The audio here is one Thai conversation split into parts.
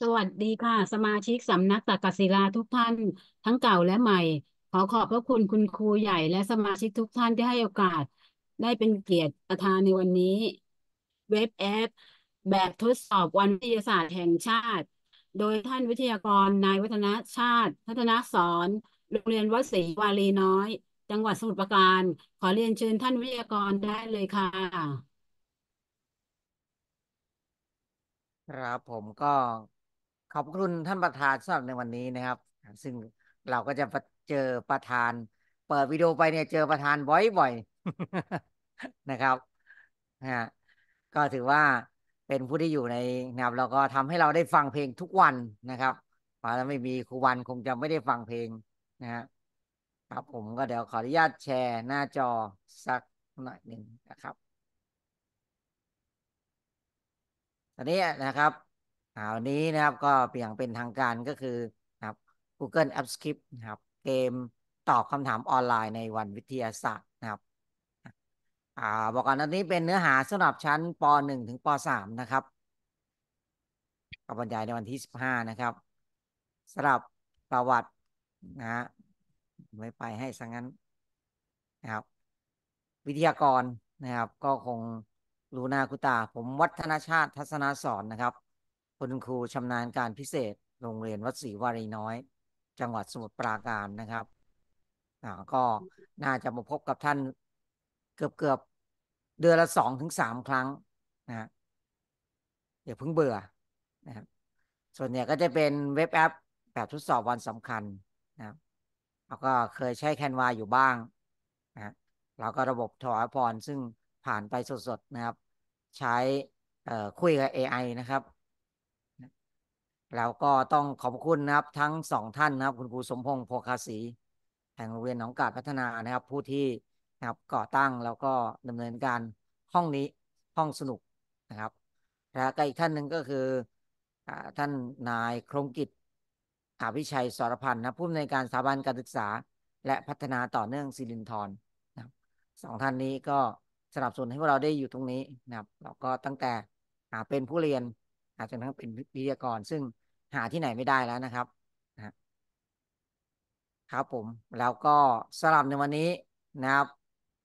สวัสดีค่ะสมาชิกสำนักตักกศิลาทุกท่าน ทั้งเก่าและใหม่ ขอขอบพระคุณคุณครูใหญ่และสมาชิกทุกท่านที่ให้โอกาส ได้เป็นเกียรติประธานในวันนี้ เว็บแอปแบบทดสอบวันวิทยาศาสตร์แห่งชาติ โดยท่านวิทยากรนายวัฒนชาติ พัฒนาสอนโรงเรียนวัดศรีวารีน้อย จังหวัดสมุทรปราการ ขอเรียนเชิญท่านวิทยากรได้เลยค่ะ ครับผมก็ขอบคุณท่านประธานสำหรับในวันนี้นะครับ ซึ่งเราก็จะเจอประธานเปิดวิดีโอไปเนี่ยเจอประธานบ่อยๆนะครับฮะก็ถือว่าเป็นผู้ที่อยู่ในนะครับเราก็ทำให้เราได้ฟังเพลงทุกวันนะครับเพราะถ้าไม่มีครูวันคงจะไม่ได้ฟังเพลงนะฮะครับผมก็เดี๋ยวขออนุญาตแชร์หน้าจอสักหน่อยหนึ่งนะครับอันนี้นะครับอ่าวนี้นะครับก็ลี่ยงเป็นทางการก็คือนะครับ Google App Script นะครับ เกมตอบคำถามออนไลน์ในวันวิทยาศาสตร์นะครับอ่าบอกก่อนอันนี้เป็นเนื้อหาสำหรับชั้นป .1 ถึงป .3 นะครับกับบรรยายในวันที่ 15 นะครับสำหรับประวัตินะฮะไม่ไปให้สังนั้นนะครับ วิทยากรนะครับ ก็คงรู้หน้าคุตา ผมวัฒนชาติทัศนสอนนะครับคุณครูชำนาญการพิเศษโรงเรียนวัดศรีวารีน้อย จังหวัดสมุทรปราการนะครับ ก็น่าจะมาพบกับท่านเกือบเกือบเดือนละสองถึงสามครั้งนะอย่าเพิ่งเบื่อนะครับ ส่วนเนี่ก็จะเป็นเว็บแอปแบบทดสอบวันสำคัญนะครับเราก็เคยใช้แคนวาอยู่บ้างนะเราก็ระบบถอยพรซึ่งผ่านไปสดๆนะครับ ใช้คุยกับ AI นะครับแล้วก็ต้องขอบคุณนะครับทั้งสองท่านนะครับ คุณครูสมพงศ์โพคาสีแห่งโรงเรียนหนองกาดพัฒนานะครับผู้ที่นะครับก่อตั้งแล้วก็ดำเนินการห้องนี้ห้องสนุกนะครับ แล้วก็อีกท่านหนึ่งก็คือท่านนายโครงกิจอาวิชัยสรพันธ์นะผู้อำนวยการสถาบันการศึกษาและพัฒนาต่อเนื่องสิรินทรนะครับสองท่านนี้ก็สนับสนุนให้พวกเราได้อยู่ตรงนี้นะครับ เราก็ตั้งแต่เป็นผู้เรียนจนทั้งเป็นวิทยากร ซึ่งหาที่ไหนไม่ได้แล้วนะครับครับผมแล้วก็สลับในวันนี้นะครับ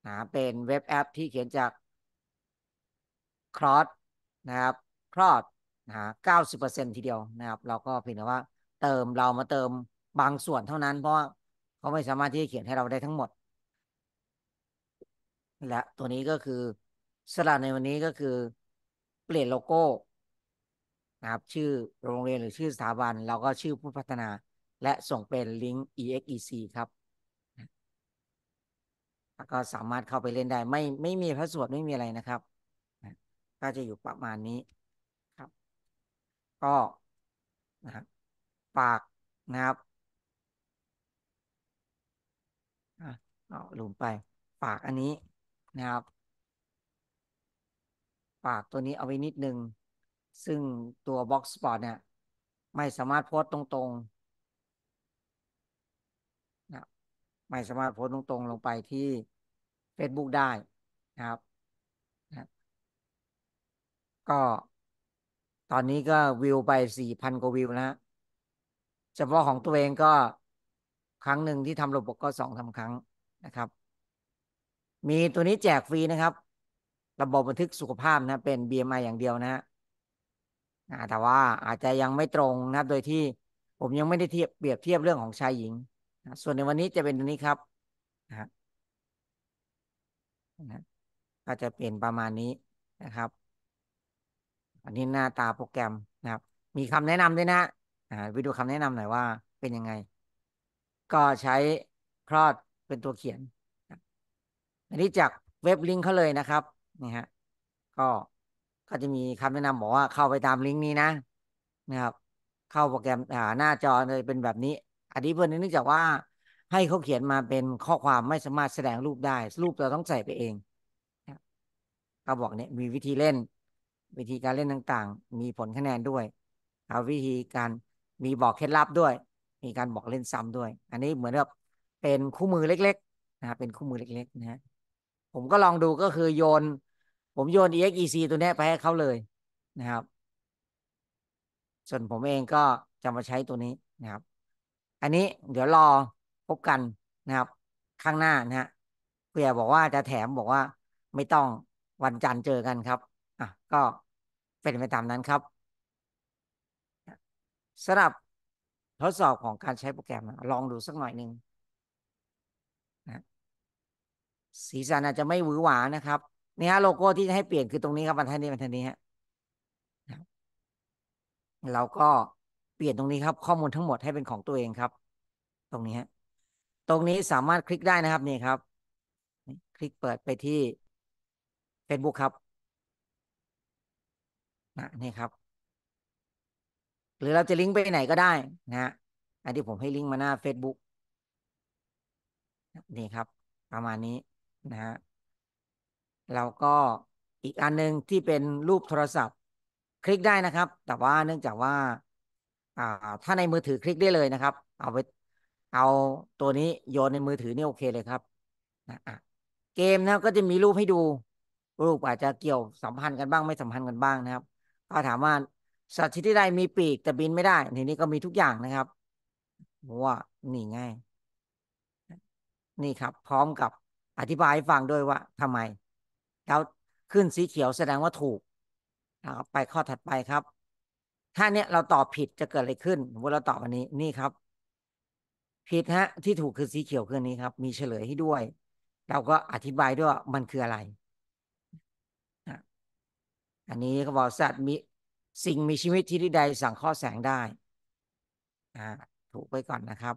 นะ เป็นเว็บแอปที่เขียนจากคลอดนะครับคลอดนะเก้าสิบเปอร์เซ็นทีเดียวนะครับเราก็พิจารณาว่า เติมเรามาเติมบางส่วนเท่านั้นเพราะเขาไม่สามารถที่จะเขียนให้เราได้ทั้งหมด และตัวนี้ก็คือสลับในวันนี้ก็คือเปลี่ยนโลโก้นะครับ ชื่อโรงเรียนหรือชื่อสถาบันแล้วก็ชื่อผู้พัฒนาและส่งเป็นลิงก์ exec ครับแล้วก็สามารถเข้าไปเล่นได้ ไม่ ไม่มีพระสวดไม่ มีอะไรนะครับ ก็จะอยู่ประมาณนี้ครับ ก็นะบฝากนะครับเอาลืมไปฝากอันนี้นะครับฝากตัวนี้เอาไว้นิดนึงซึ่งตัว Box Spot เนี่ยไม่สามารถโพสต์ตรงๆนะไม่สามารถโพสตรงๆ ลงไปที่ Facebook ได้นะครับนะก็ตอนนี้ก็วิวไปสี่พันกว่าวิวนะเฉพาะของตัวเองก็ครั้งหนึ่งที่ทำระบบก็สองทำครั้งนะครับ มีตัวนี้แจกฟรีนะครับ ระบบบันทึกสุขภาพนะเป็น BMI อย่างเดียวนะฮะแต่ว่าอาจจะยังไม่ตรงนะครับ โดยที่ผมยังไม่ได้เทียบเปรียบเทียบเรื่องของชายหญิง ส่วนในวันนี้จะเป็นตังนี้ครับนะนะก็จะเปลี่ยนประมาณนี้นะครับอันนี้หน้าตาโปรแกรมนะครับ มีคำแนะนำด้วยนะไปดูคำแนะนำหน่อยว่าเป็นยังไง ก็ใช้คลอดเป็นตัวเขียนอันนี้จากเว็บลิงก์เขาเลยนะครับ นี่ฮะก็ก็จะมีคำแนะนำบอกว่าเข้าไปตามลิงก์นี้นะนะครับเข้าโปรแกรมอ่าหน้าจอเลยเป็นแบบนี้อันนี้เพื่อนเนื่องจากว่าให้เขาเขียนมาเป็นข้อความไม่สามารถแสดงรูปได้รูปเราต้องใส่ไปเองเขาบอกเนี่ยมีวิธีเล่น วิธีการเล่นต่างๆ มีผลคะแนนด้วยเอาวิธีการมีบอกเคล็ดลับด้วย มีการบอกเล่นซ้ำด้วย อันนี้เหมือนแบบเป็นคู่มือเล็ก ๆนะเป็นคู่มือเล็กๆนะฮะผมก็ลองดูก็คือโยนผมโยน exec ตัวนี้ไปให้เขาเลยนะครับ ส่วนผมเองก็จะมาใช้ตัวนี้นะครับ อันนี้เดี๋ยวรอพบกันนะครับข้างหน้านะฮะเพื่อบอกว่าจะแถมบอกว่าไม่ต้องวันจันทร์เจอกันครับอ่ะก็เป็นไปตามนั้นครับสำหรับทดสอบของการใช้โปรแกรมลองดูสักหน่อยหนึ่งนะสีสันอาจจะไม่หวือหวานะครับเนี่ยโลโก้ที่จะให้เปลี่ยนคือตรงนี้ครับบรรทัดนี้บรรทัดนี้ฮะเราก็เปลี่ยนตรงนี้ครับ ข้อมูลทั้งหมดให้เป็นของตัวเองครับ ตรงนี้ฮะตรงนี้สามารถคลิกได้นะครับ นี่ครับคลิกเปิดไปที่ Facebook ครับนี่ครับ หรือเราจะลิงก์ไปไหนก็ได้นะฮะอันที่ผมให้ลิงก์มาหน้า Facebook นี่ครับ ประมาณนี้นะฮะแล้วก็อีกอันหนึ่งที่เป็นรูปโทรศัพท์ คลิกได้นะครับ แต่ว่าเนื่องจากว่า อ่าถ้าในมือถือคลิกได้เลยนะครับ เอาไปเอาตัวนี้โยนในมือถือนี่โอเคเลยครับนะเกมนะก็จะมีรูปให้ดู รูปอาจจะเกี่ยวสัมพันธ์กันบ้าง ไม่สัมพันธ์กันบ้างนะครับก็ถามว่าสัตว์ชนิดใดมีปีกแต่บินไม่ได้ ทีนี้ก็มีทุกอย่างนะครับว่านี่ง่าย นี่ครับ พร้อมกับอธิบายฟังด้วยว่าทำไมเขาขึ้นสีเขียวแสดงว่าถูกนะครับไปข้อถัดไปครับถ้าเนี้ยเราตอบผิดจะเกิดอะไรขึ้นสมมติเราตอบอันนี้นี่ครับ ผิดฮะที่ถูกคือสีเขียวคือนี้ครับ มีเฉลยให้ด้วย เราก็อธิบายด้วยมันคืออะไรอันนี้เขาบอกสัตว์มีสิ่งมีชีวิตที่ใดสั่งข้อแสงได้อ่าถูกไปก่อนนะครับ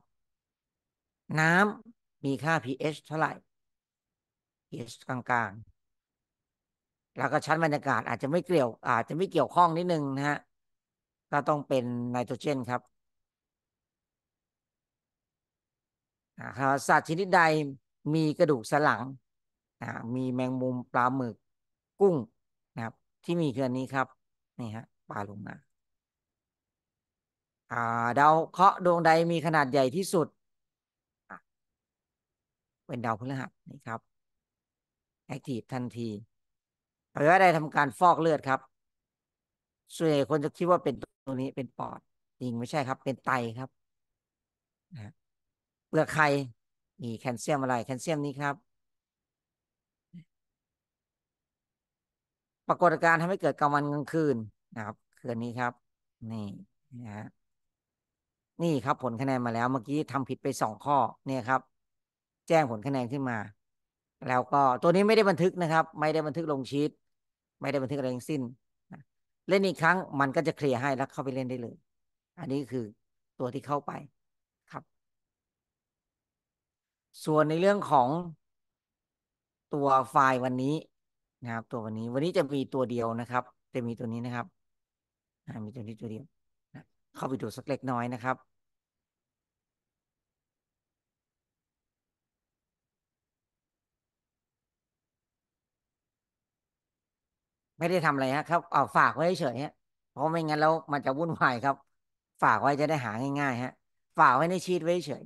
น้ำมีค่า pH เท่าไหร่ pH กลางแล้วก็ชั้นบรรยากาศอาจจะไม่เกี่ยว อาจจะไม่เกี่ยวข้องนิดนึงนะฮะก็ต้องเป็นไนโตรเจนครับสัตว์ชนิดใดมีกระดูกสันหลังมีแมงมุมปลาหมึกกุ้งนะครับ ที่มีคืออันนี้ครับนี่ฮะปลาลงมาาดาวเคราะห์ดวงใดมีขนาดใหญ่ที่สุดเป็นดาวพฤหัสนี่ครับ แอคทีฟทันทีอวัยวะไดทำการฟอกเลือดครับส่วนใหญ่คนจะคิดว่าเป็นตัวนี้เป็นปอดจริงไม่ใช่ครับ เป็นไตครับนะเปลือกไข่มีแคลเซียมอะไร แคลเซียมนี้ครับ ปรากฏการณ์ทำให้เกิดกลางวันกลางคืนนะครับ คืนนี้ครับ นี่นะฮะนี่ครับ ผลคะแนนมาแล้ว เมื่อกี้ทำผิดไปสองข้อเนี่ยครับ แจ้งผลคะแนนขึ้นมาแล้วก็ตัวนี้ไม่ได้บันทึกนะครับไม่ได้บันทึกลงชีตไม่ได้บันทึกอะไรทั้งสิ้น เล่นอีกครั้ง มันก็จะเคลียร์ให้แล้วเข้าไปเล่นได้เลย อันนี้คือตัวที่เข้าไปครับ ส่วนในเรื่องของตัวไฟล์วันนี้นะครับ ตัววันนี้วันนี้จะมีตัวเดียวนะครับ จะมีตัวนี้นะครับ มีตัว นี้ตัวเดียวเข้าไปดูสักเล็กน้อยนะครับไม่ได้ทำอะไรฮะครับเอาฝากไว้เฉยฮะ เพราะไม่งั้น แล้วมันจะวุ่นวายครับ ฝากไว้จะได้หาง่ายๆ ฮะ ฝาก ไว้ใน ชีตไว้เฉย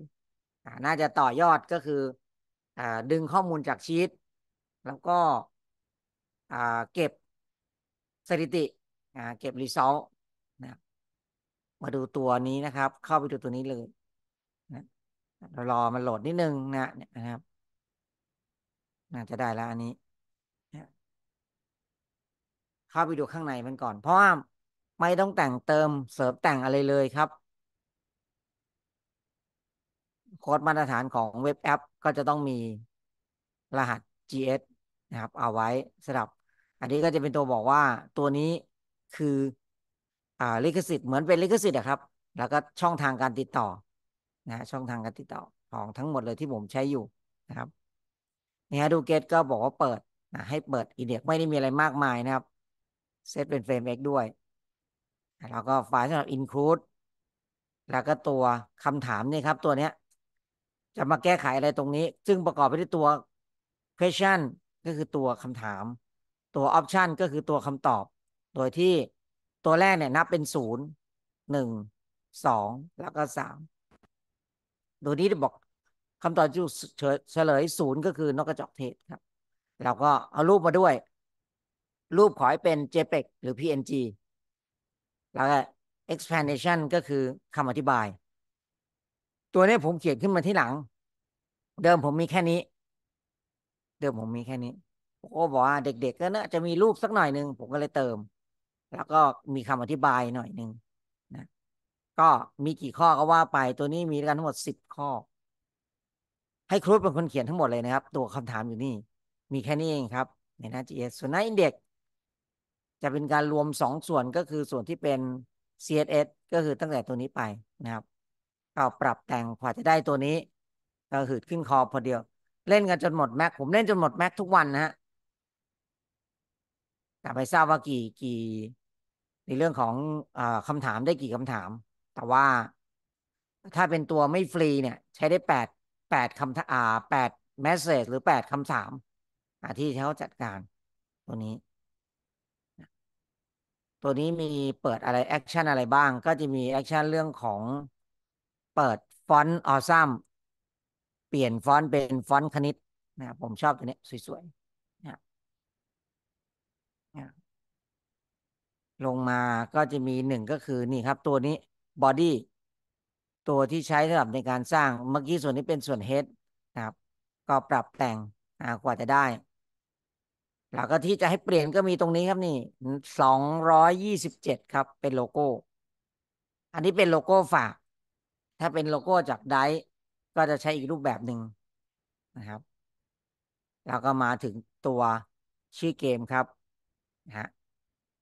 น่าจะต่อยอดก็คืออดึงข้อมูลจากชีตแล้วก็อเก็บสถิติเก็บรีซอลนะมาดูตัวนี้นะครับ เข้าไป ดูตัวนี้เลย นะรอมันโหลดนิดนึงนะนะครับ น่าจะได้แล้วอันนี้เข้าไปดูข้างในมันก่อน เพราะว่าไม่ต้องแต่งเติม เสริมแต่งอะไรเลยครับโค้ดมาตรฐานของเว็บ แอปก็จะต้องมีรหัส GS นะครับ เอาไว้สำหรับ อันนี้ก็จะเป็นตัวบอกว่าตัวนี้คืออ่าลิขสิทธิ์เหมือนเป็นลิขสิทธิ์นะครับ แล้วก็ช่องทางการติดต่อนะช่องทางการติดต่อของทั้งหมดเลยที่ผมใช้อยู่นะครับนี่ฮะดูเกตก็บอกว่าเปิดนะให้เปิดอีเดีกไม่ได้มีอะไรมากมายนะครับเซตเป็นเฟรม x ด้วย แล้วก็ไฟล์สำหรับ include แล้วก็ตัวคำถามนี่ครับตัวเนี้ยจะมาแก้ไขอะไรตรงนี้ ซึ่งประกอบไปด้วยตัว question ก็คือตัวคำถาม ตัว option ก็คือตัวคำตอบ โดยที่ตัวแรกเนี่ยนับเป็นศูนย์หนึ่งสองแล้วก็สามโดยนี้จะบอกคำตอบจะเฉลยศูนย์ก็คือนกกระจอกเทศครับเราก็เอารูปมาด้วยรูปขอให้เป็น JPEG หรือ PNG แล้วก็ explanation ก็คือคำอธิบาย ตัวนี้ผมเขียนขึ้นมาที่หลัง เดิมผมมีแค่นี้ เดิมผมมีแค่นี้ ผมก็บอกว่าเด็ก ๆ ก็น่าจะมีรูปสักหน่อยหนึ่งผมก็เลยเติม แล้วก็มีคำอธิบายหน่อยหนึ่งนะ ก็มีกี่ข้อก็ว่าไปตัวนี้มีกันทั้งหมดสิบข้อ ให้ครูเป็นคนเขียนทั้งหมดเลยนะครับ ตัวคำถามอยู่นี่ มีแค่นี้เองครับในหน้า GS ส่วนหน้า i n d e จะเป็นการรวมสองส่วนก็คือส่วนที่เป็น CSS ก็คือตั้งแต่ตัวนี้ไปนะครับก็ปรับแต่งกว่าจะได้ตัวนี้ก็หืดขึ้นคอพอเดียวเล่นกันจนหมดแม็กผมเล่นจนหมดแม็กทุกวันนะฮะแต่ไปทราบว่ากี่กี่ในเรื่องของอคำถามได้กี่คำถาม แต่ว่าถ้าเป็นตัวไม่ฟรีเนี่ย ใช้ได้แปดแปดคำอาาแปดเมสเซจหรือแปดคำถามที่เขาจัดการตัวนี้ตัวนี้มีเปิดอะไร แอคชั่นอะไรบ้าง ก็จะมีแอคชั่นเรื่องของเปิดฟอนต์ออซัม เปลี่ยนฟอนต์เป็นฟอนต์คณิตนะผมชอบตัวนี้สวยๆนะนะลงมาก็จะมีหนึ่งก็คือนี่ครับ ตัวนี้บอดี้ตัวที่ใช้สำหรับในการสร้างเมื่อกี้ส่วนนี้เป็นส่วนเฮดนะครับ ก็ปรับแต่งกว่าจะได้แล้วก็ที่จะให้เปลี่ยนก็มีตรงนี้ครับนี่สองร้อยยี่สิบเจ็ดครับ เป็นโลโก้ อันนี้เป็นโลโก้ฝากถ้าเป็นโลโก้จากไดก็จะใช้อีกรูปแบบหนึ่งนะครับ แล้วก็มาถึงตัวชื่อเกมครับนะฮะ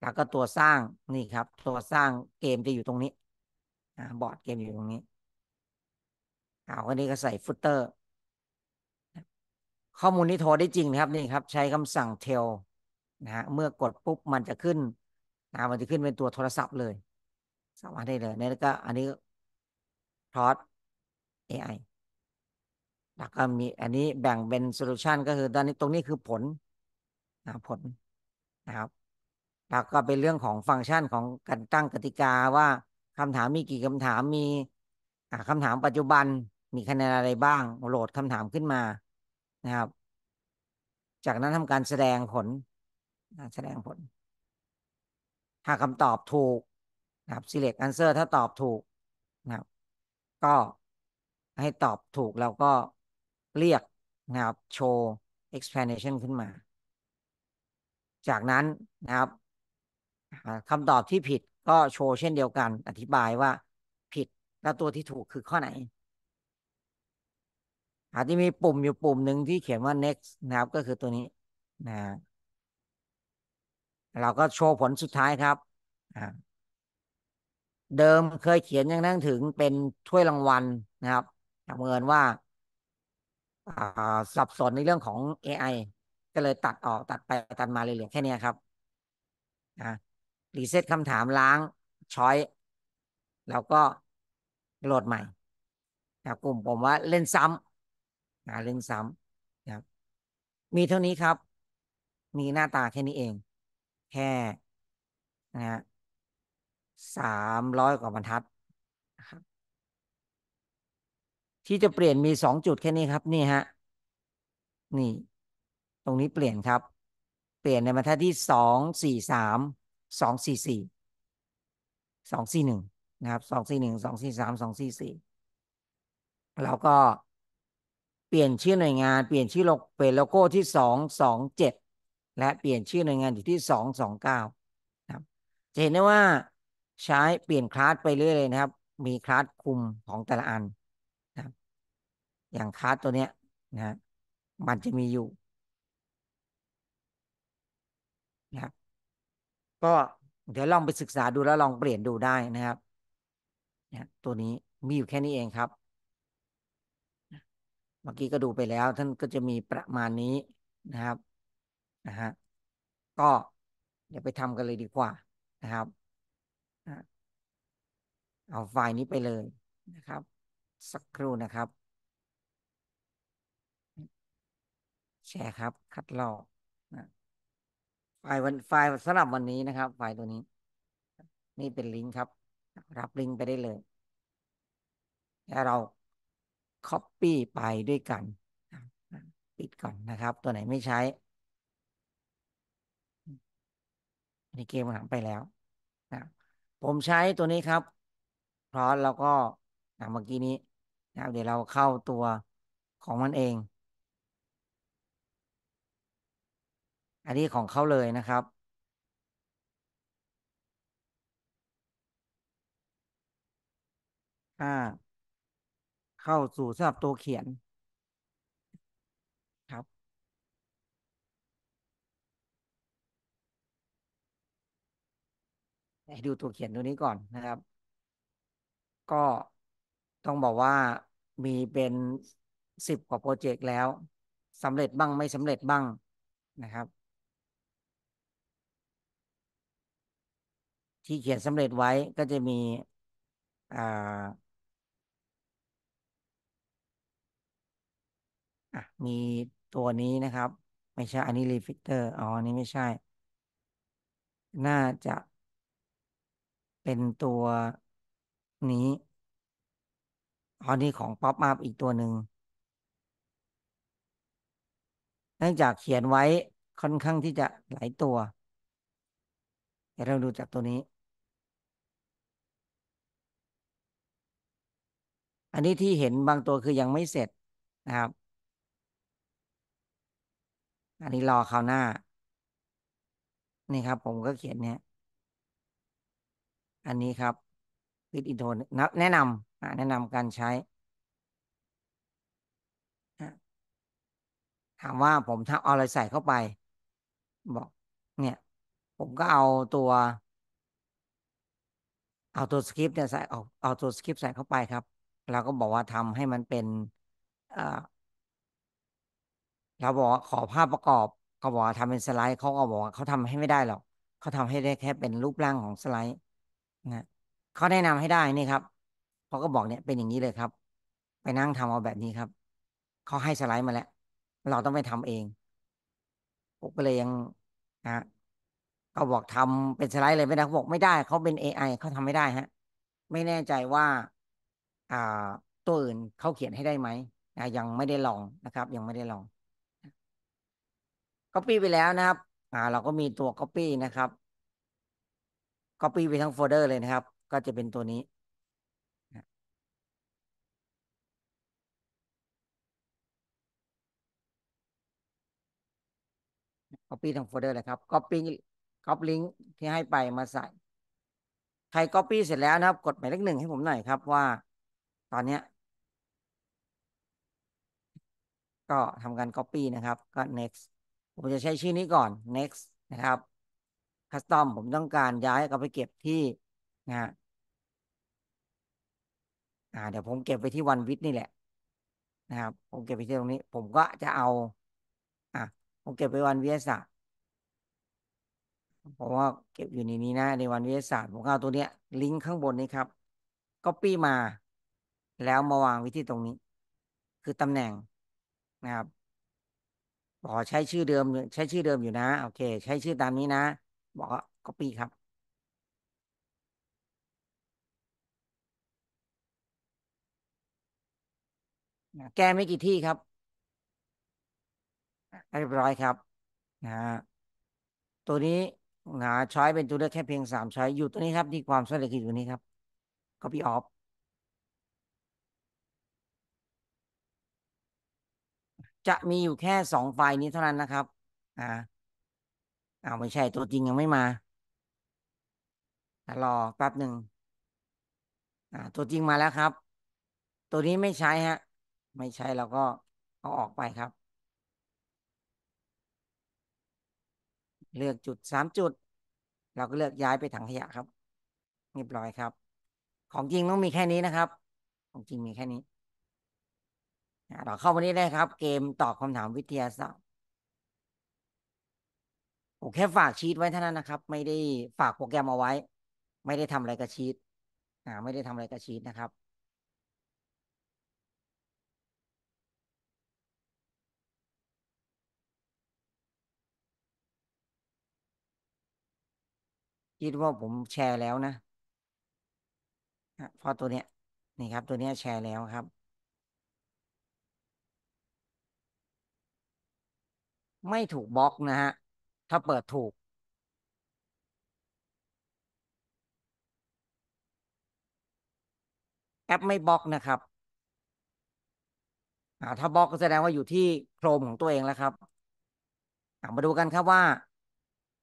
แล้วก็ตัวสร้างนี่ครับ ตัวสร้างเกมจะอยู่ตรงนี้ บอร์ดเกมอยู่ตรงนี้เอาอันนี้ก็ใส่ฟุตเตอร์ข้อมูลนี้โทรได้จริงนะครับนี่ครับ ใช้คำสั่ง tell นะฮะเมื่อกดปุ๊บ มันจะขึ้นนะมันจะขึ้นเป็นตัวโทรศัพท์เลยสามารถได้เลยนี่แล้วก็อันนี้พเอไ AI แล้วก็มีอันนี้แบ่งเป็นโซลูชันก็คือตอนนี้ตรงนี้คือผลนะผลนะครับแล้วก็เป็นเรื่องของฟังก์ชันของการตั้งกติกาว่าคำถามมีกี่คำถามมีคำถามปัจจุบันมีคะแนนอะไรบ้าง โหลดคำถามขึ้นมานะครับ จากนั้นทำการแสดงผลแสดงผลหากคำตอบถูกนะครับ select answer ถ้าตอบถูกนะครับ ก็ให้ตอบถูกแล้วก็เรียกนะครับ show explanation ขึ้นมา จากนั้นนะครับคำตอบที่ผิดก็โชว์เช่นเดียวกัน อธิบายว่าผิดแล้วตัวที่ถูกคือข้อไหนอาจจะมีปุ่มอยู่ปุ่มหนึ่งที่เขียนว่า next นะครับก็คือตัวนี้นะ เราก็โชว์ผลสุดท้ายครับ เดิมเคยเขียนยังนั่งถึงเป็นถ้วยรางวัลนะครับประเมินว่าสับสนในเรื่องของ AI ก็เลยตัดออกตัดไปตัดมาเลยเหลือแค่นี้ครับรีเซ็ตคำถามล้างช้อยแล้วก็โหลดใหม่กลุ่มผมว่าเล่นซ้ำหาเรื่องซ้ำนะครับ มีเท่านี้ครับ มีหน้าตาแค่นี้เอง แค่นะฮะสามร้อยกว่าบรรทัดนะครับ ที่จะเปลี่ยนมีสองจุดแค่นี้ครับ นี่ฮะนี่ ตรงนี้เปลี่ยนครับ เปลี่ยนในบรรทัดที่สองสี่สามสองสี่สี่สองสี่หนึ่งนะครับสองสี่หนึ่งสองสี่สามสองสี่สี่แล้วก็เปลี่ยนชื่อหน่วยงานเปลี่ยนชื่อโลเปลี่ยนโลโก้ที่สองสองเจ็ดและเปลี่ยนชื่อหน่วยงานอยู่ที่สองสองเก้าครับ จะเห็นได้ว่าใช้เปลี่ยนคลาสไปเรื่อยเลยนะครับ มีคลาสคุมของแต่ละอันนะอย่างคลาสตัวเนี้ยนะมันจะมีอยู่นะครับ ก็เดี๋ยวลองไปศึกษาดูแล้วลองเปลี่ยนดูได้นะครับนะตัวนี้มีอยู่แค่นี้เองครับเมื่อกี้ก็ดูไปแล้วท่านก็จะมีประมาณนี้นะครับนะฮะก็เดี๋ยวไปทำกันเลยดีกว่านะครับเอาไฟล์นี้ไปเลยนะครับสักครู่นะครับ แชร์ครับ คัดลอกนะไฟล์วันไฟล์สำหรับวันนี้นะครับ ไฟล์ตัวนี้ นี่เป็นลิงก์ครับ รับลิงก์ไปได้เลยแล้วเรา Copy ไปด้วยกัน ปิดก่อนนะครับ ตัวไหนไม่ใช้ในเกมหลังไปแล้วนะผมใช้ตัวนี้ครับ พรอสแล้วก็นะเมื่อกี้นี้นะเดี๋ยวเราเข้าตัวของมันเอง อันนี้ของเขาเลยนะครับ อ่าเข้าสู่สำหรับตัวเขียน ครับให้ดูตัวเขียนตัวนี้ก่อนนะครับ ก็ต้องบอกว่ามีเป็นสิบกว่าโปรเจกต์แล้วสำเร็จบ้างไม่สำเร็จบ้างนะครับ ที่เขียนสำเร็จไว้ก็จะมีอ่าอ่ะมีตัวนี้นะครับ ไม่ใช่อันนี้รีฟิกเตอร์อ๋ออันนี้ไม่ใช่ น่าจะเป็นตัวนี้อ๋อนี่ของป๊อปอัพอีกตัวหนึ่งเนื่องจากเขียนไว้ค่อนข้างที่จะหลายตัว เดี๋ยวเราดูจากตัวนี้ อันนี้ที่เห็นบางตัวคือยังไม่เสร็จนะครับอันนี้รอคราวหน้า นี่ครับ ผมก็เขียนเนี้ยอันนี้ครับวิดอินโทนแนะนำแนะนำการใช้ ถามว่าผมทำเอาอะไรใส่เข้าไปบอกเนี่ยผมก็เอาตัวเอาตัวสคริปต์เนี่ยใส่เอาเอาตัวสคริปต์ใส่เข้าไปครับแล้วก็บอกว่าทำให้มันเป็นอเราบอกว่าขอภาพประกอบเขาบอกว่าทำเป็นสไลด์เขาก็บอกว่าเขาทำให้ไม่ได้หรอกเขาทำให้ได้แค่เป็นรูปร่างของสไลด์นะเขาแนะนำให้ได้นี่ครับเขาก็บอกเนี่ยเป็นอย่างนี้เลยครับ ไปนั่งทำเอาแบบนี้ครับเขาให้สไลด์มาแล้วเราต้องไปทำเองผมก็เลยยังนะเขาบอกทำเป็นสไลด์เลยไม่ได้เขาบอกไม่ได้เขาเป็นเอไอเขาทำไม่ได้ฮะไม่แน่ใจว่าอ่า ตัวอื่นเขาเขียนให้ได้ไหมนะยังไม่ได้ลองนะครับ ยังไม่ได้ลอง Copy ไปแล้วนะครับ อ่า เราก็มีตัว Copy นะครับ Copy ไปทั้งโฟลเดอร์เลยนะครับ ก็จะเป็นตัวนี้ก็อปที้ทงโฟลเดอร์เลย ครับ ก็อปี้ก๊อปลิงก์ที่ให้ไปมาใส่ ใคร ก็อปี้เสร็จแล้วนะครับ กดหมายเลขหนึ่งให้ผมหน่อยครับ ว่า ตอน เนี้ย ก็ทำการก๊อปปี้นะครับ ก็ next ผมจะใช้ชื่อนี้ก่อน next นะครับ custom ผมต้องการย้ายเัาไปเก็บที่นะฮะอ่า เดี๋ยวผมเก็บไปที่วันวิทนี่แหละ นะครับ ผมเก็บไปที่ตรงนี้ ผมก็จะเอา อ่ะผมเก็บไปวันวิทยาศาสตร์ผมว่าเก็บอยู่ในนี้นะ ในวันวิทยาศาสตร์ผมเอาตัวเนี้ยลิงก์ข้างบนนี้ครับ Copy มา แล้วมาวางไว้ที่ตรงนี้ คือตำแหน่งนะครับบอกใช้ชื่อเดิมใช้ชื่อเดิมอยู่นะ โอเค ใช้ชื่อตามนี้นะ บอกก็ปีครับแก้ไม่กี่ที่ครับเรียบร้อยครับนะฮะตัวนี้นะช้อยเป็นตัวเลือกแค่เพียงสามช้อยอยู่ตัวนี้ครับที่ความส้อรเจคืออยู่นี้ครับ copy off จะมีอยู่แค่สองไฟล์นี้เท่านั้นนะครับ อ่าอ้าวไม่ใช่ตัวจริงยังไม่มา รอแป๊บหนึ่ง อ่า ตัวจริงมาแล้วครับ ตัวนี้ไม่ใช้ฮะ ไม่ใช้เราก็เอาออกไปครับ เลือกจุดสามจุด เราก็เลือกย้ายไปถังขยะครับ เรียบร้อยครับ ของจริงต้องมีแค่นี้นะครับ ของจริงมีแค่นี้เราเข้าวันนี้เลยครับ เกมตอบคำถามวิทยาศาสตร์ผมแค่ฝากชีตไว้เท่านั้นนะครับไม่ได้ฝากโปรแกรมเอาไว้ ไม่ได้ทำอะไรกับชีตอ่าไม่ได้ทำอะไรกับชีตนะครับคิดว่าผมแชร์แล้วนะพอตัวเนี้ยนี่ครับ ตัวเนี้ยแชร์แล้วครับไม่ถูกบล็อกนะฮะ ถ้าเปิดถูก แอปไม่บล็อกนะครับอถ้าบล็อกก็แสดงว่าอยู่ที่โครมของตัวเองแล้วครับมาดูกันครับว่า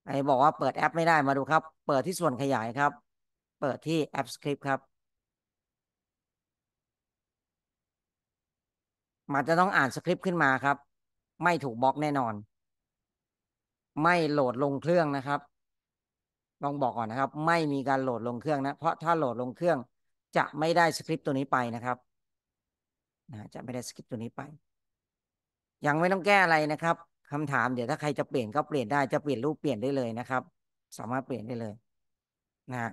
ไอ้บอกว่าเปิดแอปไม่ได้มาดูครับ เปิดที่ส่วนขยายครับ เปิดที่แอปสคริปต์ครับ มันจะต้องอ่านสคริปต์ขึ้นมาครับไม่ถูกบล็อกแน่นอน ไม่โหลดลงเครื่องนะครับ ลองบอกก่อนนะครับ ไม่มีการโหลดลงเครื่องนะเพราะถ้าโหลดลงเครื่องจะไม่ได้สคริปต์ตัวนี้ไปนะครับนะจะไม่ได้สคริปต์ตัวนี้ไปยังไม่ต้องแก้อะไรนะครับคำถามเดี๋ยวถ้าใครจะเปลี่ยนก็เปลี่ยนได้จะเปลี่ยนรูปเปลี่ยนได้เลยนะครับ สามารถเปลี่ยนได้เลยนะ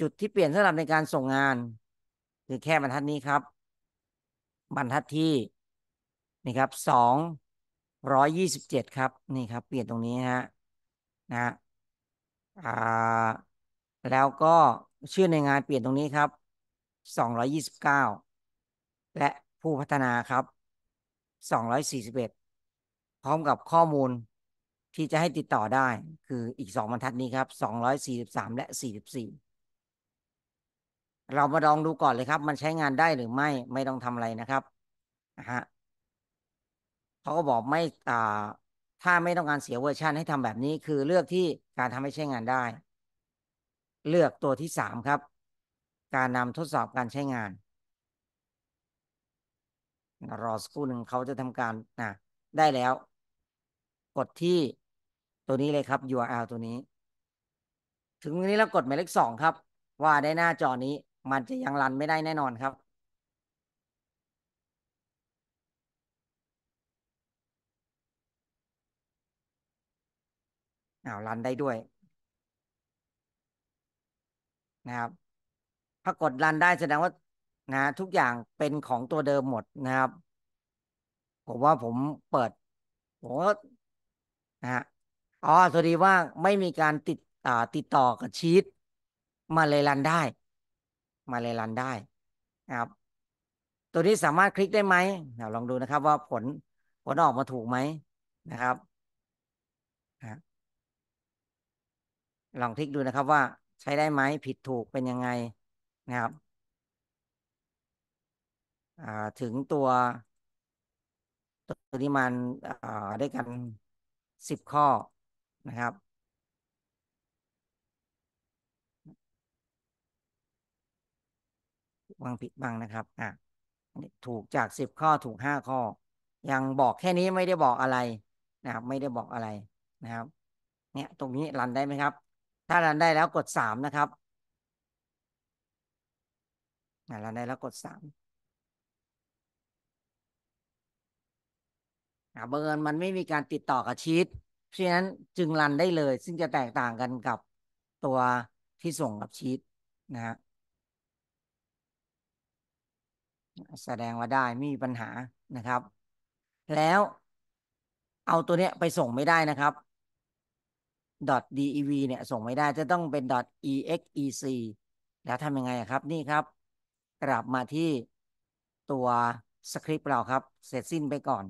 จุดที่เปลี่ยนสำหรับในการส่งงานคือแค่บรรทัดนี้ครับ บรรทัดที่นี่ครับสองร้อยยี่สิบเจ็ดครับนี่ ครับ เปลี่ยนตรงนี้ฮะนะอ่าแล้วก็ชื่อในงานเปลี่ยนตรงนี้ครับ สองร้อยยี่สิบเก้า และผู้พัฒนาครับสองร้อยสี่สิบเอ็ดพร้อมกับข้อมูลที่จะให้ติดต่อได้ คืออีกสองบรรทัดนี้ครับสองร้อยสี่สิบสามและสี่สิบสี่เรามาลองดูก่อนเลยครับ มันใช้งานได้หรือไม่ไม่ต้องทำอะไรนะครับนะฮะเขาก็บอกไม่อ่าถ้าไม่ต้องการเสียเวอร์ชันให้ทำแบบนี้คือเลือกที่การทำให้ใช้งานได้ เลือกตัวที่สามครับ การนำทดสอบการใช้งาน รอสักครู่หนึ่งเขาจะทำการนะได้แล้ว กดที่ตัวนี้เลยครับ URL ตัวนี้ ถึงตรงนี้แล้วกดหมายเลขสองครับ ว่าได้หน้าจอนี้มันจะยังรันไม่ได้แน่นอนครับอ้าวรันได้ด้วย นะครับ ถ้ากดรันได้แสดงว่า นะ ทุกอย่างเป็นของตัวเดิมหมดนะครับผมว่าผมเปิดผมก็นะฮะอ๋อสวัสดีว่าไม่มีการติดอ่าติดต่อกับชีตมาเลยรันได้ มาเลยรันได้นะครับ ตัวนี้สามารถคลิกได้ไหมเรลองดูนะครับว่าผลผลออกมาถูกไหมนะครับลองคลิกดูนะครับว่าใช้ได้ไหมผิดถูกเป็นยังไงนะครับถึงตัว ตัวนี้มันได้กันสิบข้อนะครับบางผิดบางนะครับ อ่ะถูกจากสิบข้อถูกห้าข้อ ยังบอกแค่นี้ไม่ได้บอกอะไรนะครับ ไม่ได้บอกอะไรนะครับ เนี่ยตรงนี้รันได้ไหมครับถ้ารันได้แล้วกดสามนะครับรันได้แล้วกดสามบังเอิญมันไม่มีการติดต่อกับชีตเพราะฉะนั้นจึงรันได้เลย ซึ่งจะแตกต่างกันกับตัวที่ส่งกับชีตนะฮะ แสดงว่าได้ไม่มีปัญหานะครับ แล้วเอาตัวเนี้ยไปส่งไม่ได้นะครับ .dev เนี่ยส่งไม่ได้จะต้องเป็น .exec แล้วทำยังไงครับนี่ครับ กลับมาที่ตัวสคริปต์เราครับ เสร็จสิ้นไปก่อน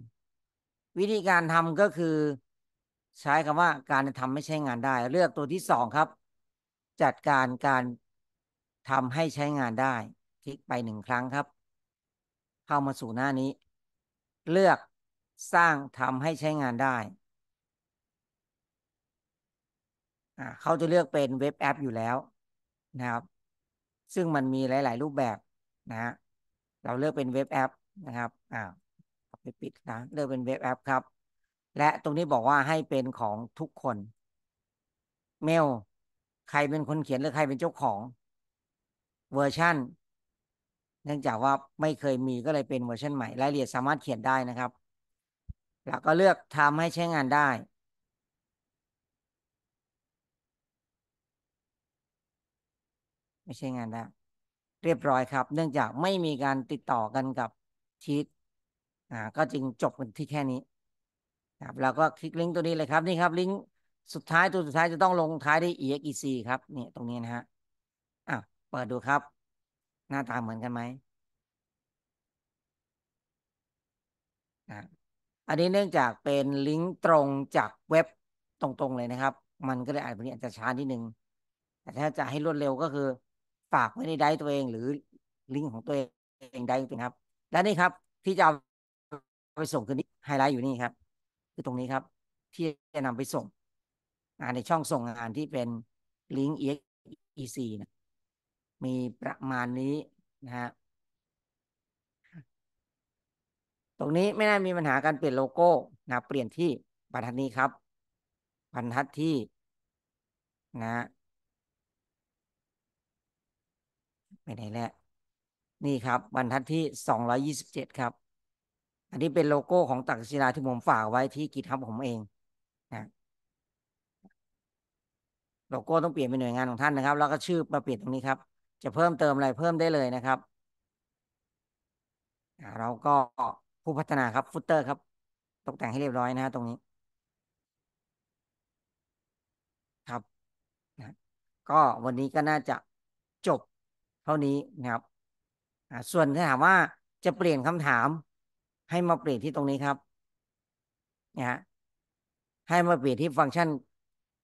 วิธีการทำก็คือใช้คำว่าการทำไม่ใช้งานได้ เลือกตัวที่สองครับจัดการการทำให้ใช้งานได้ คลิกไปหนึ่งครั้งครับเข้ามาสู่หน้านี้ เลือกสร้างทำให้ใช้งานได้เขาจะเลือกเป็นเว็บแอปอยู่แล้วนะครับ ซึ่งมันมีหลาย ๆ รูปแบบนะะเราเลือกเป็นเว็บแอปนะครับอ่าไปปิดนะ เลือกเป็นเว็บแอปครับ และตรงนี้บอกว่าให้เป็นของทุกคนเมลใครเป็นคนเขียนหรือใครเป็นเจ้าของเวอร์ชันเนื่องจากว่าไม่เคยมีก็เลยเป็นเวอร์ชันใหม่รายละเอียดสามารถเขียนได้นะครับ แล้วก็เลือกทำให้ใช้งานได้ไม่ใช่งานแล้วเรียบร้อยครับ เนื่องจากไม่มีการติดต่อกันกับชีตอ่าก็จึงจบกันที่แค่นี้ครับแล้วก็คลิกลิงก์ตัวนี้เลยครับนี่ครับลิงก์สุดท้ายตัวสุดท้ายจะต้องลงท้ายด้วย exe ครับเนี่ยตรงนี้นะฮะอ้าวเปิดดูครับ หน้าตาเหมือนกันไหมอันนี้เนื่องจากเป็นลิงก์ตรงจากเว็บตรงๆเลยนะครับ มันก็เลยอาจจะอาจจะช้านิดนึงแต่ถ้าจะให้รวดเร็วก็คือฝากไว้ในไดร์ตัวเองหรือลิงก์ของตัวเองไดร์ตัวเองครับและนี่ครับ ที่จะไปส่งคืนนี้ไฮไลท์อยู่นี่ครับคือตรงนี้ครับ ที่จะนำไปส่งงานในช่องส่งงานที่เป็นลิงก์ EXEC นะมีประมาณนี้นะฮะตรงนี้ไม่น่ามีปัญหาการเปลี่ยนโลโก้ นะ เปลี่ยนที่บรรทัดนี้ครับบรรทัดที่ นะไปไหนแล้ว นี่ครับ บรรทัดที่สองร้อยี่สิบเจ็ดครับ อันนี้เป็นโลโก้ของ ตักศิลาที่ผมฝากไว้ที่ กิทับผม เองนะโลโก้ ต้องเปลี่ยน เป็น หน่วยงานของท่านนะครับ แล้วก็ชื่อมาเปลี่ยนตรงนี้ ครับ จะเพิ่มเติมอะไรเพิ่มได้เลยนะครับเราก็ผู้พัฒนาครับฟุตเตอร์ครับ ตก แต่งให้เรียบร้อยนะฮะตรงนี้ ครับนะก็วันนี้ก็น่าจะจบเท่านี้นะครับส่วนถ้าถามว่าจะเปลี่ยนคำถามให้มาเปลี่ยนที่ตรงนี้ครับนะฮะ ให้มาเปลี่ยนที่ฟังก์ชัน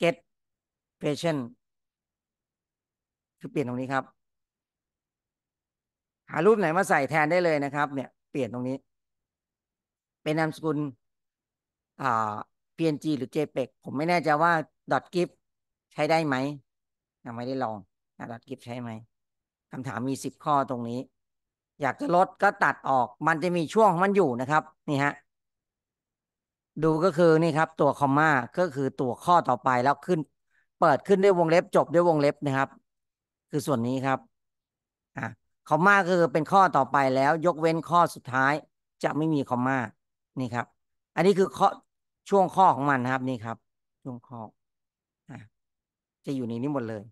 get patient คือเปลี่ยนตรงนี้ครับ หารูปไหนมาใส่แทนได้เลยนะครับ เนี่ยเปลี่ยนตรงนี้ เป็นนามสกุล อ่า PNG หรือ JPEG ผมไม่แน่ใจว่า .gif ใช้ได้ไหมยังไม่ได้ลองนะ .gif ใช้ไหมคำ ถาม มีสิบข้อตรงนี้ อยากจะลดก็ตัดออก มันจะมีช่วงมันอยู่นะครับ นี่ฮะ ดูก็คือนี่ครับ ตัวคอมมาก็คือตัวข้อต่อไปแล้วขึ้น เปิดขึ้นด้วยวงเล็บจบด้วยวงเล็บนะครับ คือส่วนนี้ครับอ่ะคอมมาคือเป็นข้อต่อไปแล้ว ยกเว้นข้อสุดท้าย จะไม่มีคอมมานี่ครับ อันนี้คือข้อช่วงข้อของมันนะครับ นี่ครับ ช่วงข้อจะอยู่ในนี้หมดเลย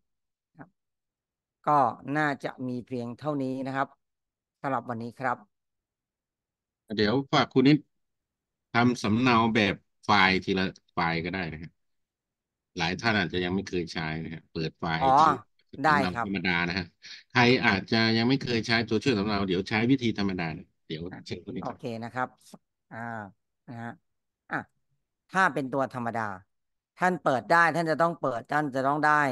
ก็น่าจะมีเพียงเท่านี้นะครับสำหรับวันนี้ครับเดี๋ยวฝากคุณนิดทำสำเนาแบบไฟล์ทีละไฟล์ก็ได้นะครับหลายท่านอาจจะยังไม่เคยใช้นะครับเปิดไฟล์อ๋อที่ได้ำครับธรรมดานะฮะใครอาจจะยังไม่เคยใช้ตัวช่วยสำเนาเดี๋ยวใช้วิธีธรรมดานะเดี๋ยวเช็คตัวนี้โอก่อนเคนะครับอ่านะฮะอ่ะถ้าเป็นตัวธรรมดา ท่านเปิดได้ ท่านจะต้องเปิดท่านจะต้องได้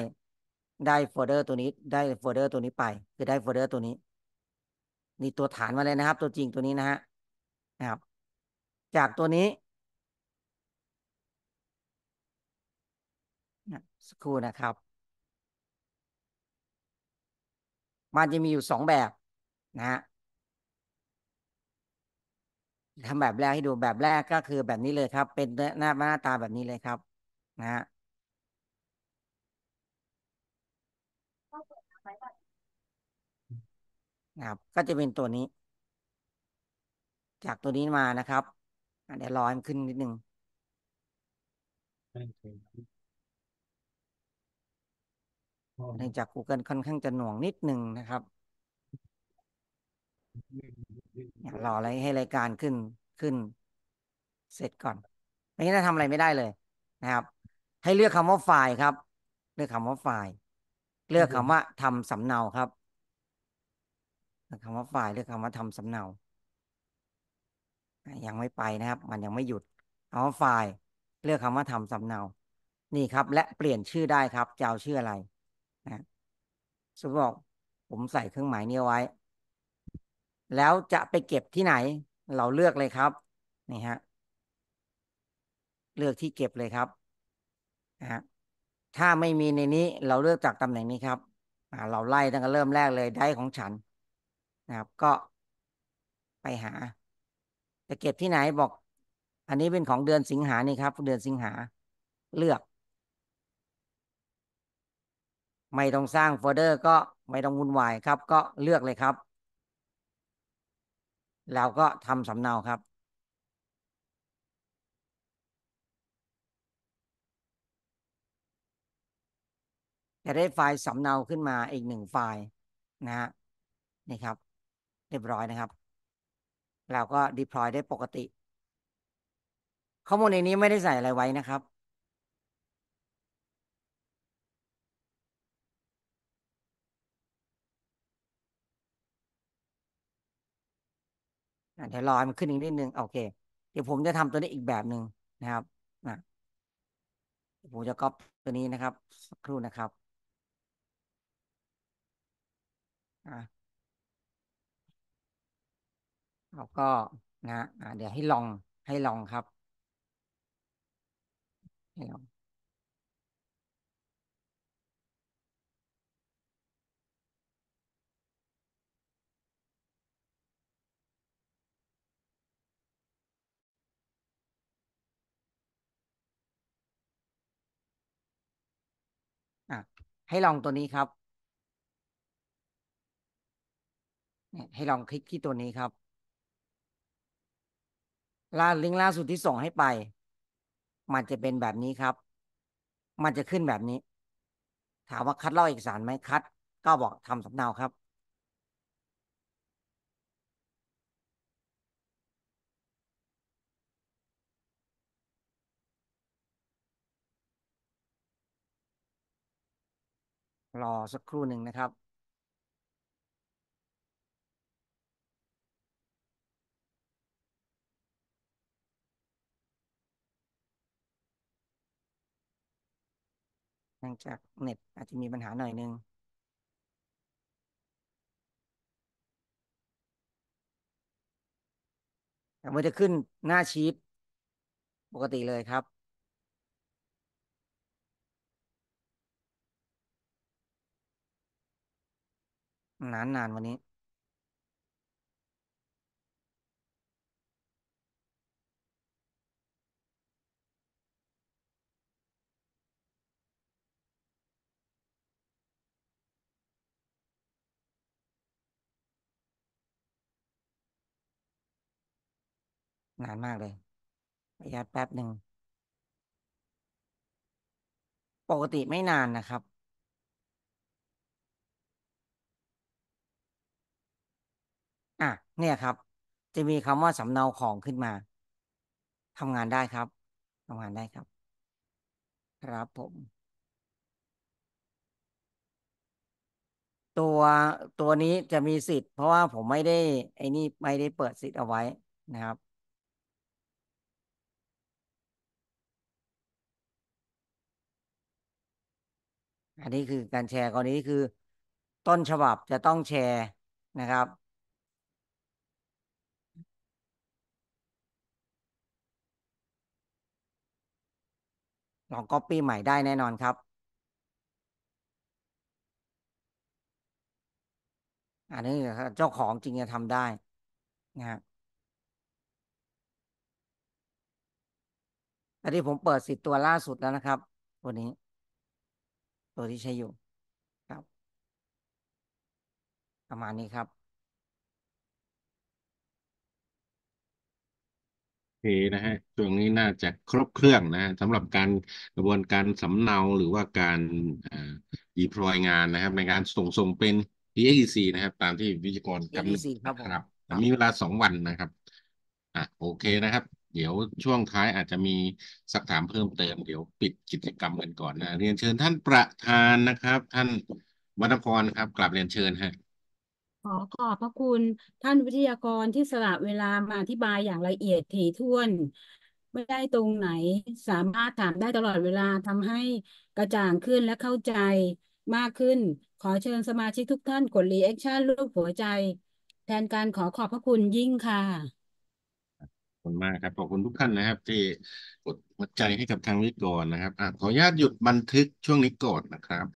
ได้โฟลเดอร์ตัวนี้ได้โฟลเดอร์ตัวนี้ไป คือได้โฟลเดอร์ตัวนี้ นี่ ตัวฐาน มา เลยนะครับ ตัวจริงตัวนี้นะฮะนะครับ จากตัวนี้สักครู่นะครับมันจะมีอยู่สองแบบนะฮะทำแบบแรกให้ดูแบบแรกก็คือแบบนี้เลยครับ เป็นหน้าหน้าตาแบบนี้เลยครับนะฮะนะครับก็จะเป็นตัวนี้ จากตัวนี้มานะครับเดี๋ยวรอให้มันขึ้นนิดนึงเนื่องจาก Google ค่อนข้างจะหน่วงนิดนึงนะครับรออะไรให้รายการขึ้นขึ้น เสร็จก่อนไม่งั้นทำอะไรไม่ได้เลยนะครับ ให้เลือกคำว่าไฟล์ครับ เลือกคำว่าไฟล์ เลือกคำว่าทำสำเนาครับคำว่าฝ่ายหรือคำว่าทำสำเนายังไม่ไปนะครับมันยังไม่หยุดคำว่าฝ่ายเลือกคำว่าทำสำเนา นี่ครับและเปลี่ยนชื่อได้ครับ จะเอาชื่ออะไรนะสมมติบอกผมใส่เครื่องหมายนี้ไว้ แล้วจะไปเก็บที่ไหน เราเลือกเลยครับ นี่ฮะเลือกที่เก็บเลยครับนะฮะถ้าไม่มีในนี้เราเลือกจากตำแหน่งนี้ครับเราไล่ตั้งแต่เริ่มแรกเลยได้ของฉันนะครับก็ไปหาจะเก็บ ที่ไหนบอก อันนี้เป็นของเดือนสิงหานี่ ครับ เดือนสิงหาเลือก ไม่ ต้อง สร้างโฟลเดอร์ก็ไม่ ต้อง วุ่นวายครับ ก็เลือกเลยครับแล้วก็ทำสำเนาครับจะได้ไฟล์สำเนาขึ้นมาอีกหนึ่งไฟล์นะฮะนี่ครับเรียบร้อยนะครับ เราก็ deploy ได้ปกติ ข้อมูลในนี้ไม่ได้ใส่อะไรไว้นะครับเดี๋ยวรอมันขึ้นอีกนิดนึง โอเค เดี๋ยวผมจะทำตัวนี้อีกแบบหนึ่งนะครับผมจะก๊อปตัวนี้นะครับสักครู่นะครับอ่ะแล้วก็นะเดี๋ยวให้ลองให้ลองครับ ให้ลองะให้ลองตัวนี้ครับให้ลองคลิกที่ตัวนี้ครับล่าลิงก์ล่าสุดที่ส่งให้ไป มันจะเป็นแบบนี้ครับ มันจะขึ้นแบบนี้ ถามว่าคัดเล่าเอกสารไหมคัดก็บอกทำสำเนาครับ รอสักครู่หนึ่งนะครับนื่องจากเน็ตอาจจะมีปัญหาหน่อย นึงมันจะขึ้นหน้าชีตปกติเลยครับ นานนานวันนี้นานมากเลยอระยัดแป๊บหนึ่งปกติไม่นานนะครับ อ่ะเนี่ยครับ จะมีคำว่าสำเนาของขึ้นมาทำงานได้ครับทำงานได้ครับ ครับผม ตัวตัวนี้จะมีสิทธิ์ เพราะว่าผมไม่ได้ไอ้นี่ไม่ได้เปิดสิทธิ์เอาไว้นะครับอันนี้คือการแชร์กรณีคือต้นฉบับจะต้องแชร์นะครับ ลองก๊อปปี้ใหม่ได้แน่นอนครับ อันนี้เจ้าของจริงจะทำได้นะฮะอันนี้ผมเปิดสิบตัวล่าสุดแล้วนะครับ ตัว นี้ตัวที่ใช้อยู่ ครับ ประมาณนี้ครับ โอเคนะฮะช่วงนี้น่าจะครบเครื่องนะฮะสำหรับการกระบวนการสำเนาหรือว่าการอีา deploy งานนะครับ ในการส่งส่งเป็น PXEC นะครับ ตามที่วิจกรกำหนดครับรบรบมีเวลาสองวันนะครับ อ่ะ โอเคนะครับเดี๋ยวช่วงท้ายอาจจะมีสักถามเพิ่มเติมเดี๋ยวปิดกิจกรรมกันก่อนนะเรียนเชิญท่านประธานนะครับ ท่านวัฒนพรครับกลับเรียนเชิญฮะขอขอบพระคุณ ท่านวิทยากรที่สละเวลามาอธิบายอย่างละเอียดถี่ถ้วน ไม่ได้ตรงไหน สามารถถามได้ตลอดเวลาทำให้กระจ่างขึ้นและเข้าใจมากขึ้น ขอเชิญสมาชิกทุกท่านกดรีแอคชั่นรูปหัวใจ แทนการขอขอบพระคุณยิ่งค่ะคุณมากครับขอบคุณทุกท่านนะครับ ที่กดหัวใจให้กับทางวิกรนะครับอขออนุญาตหยุดบันทึกช่วงนี้ก่อนนะครับ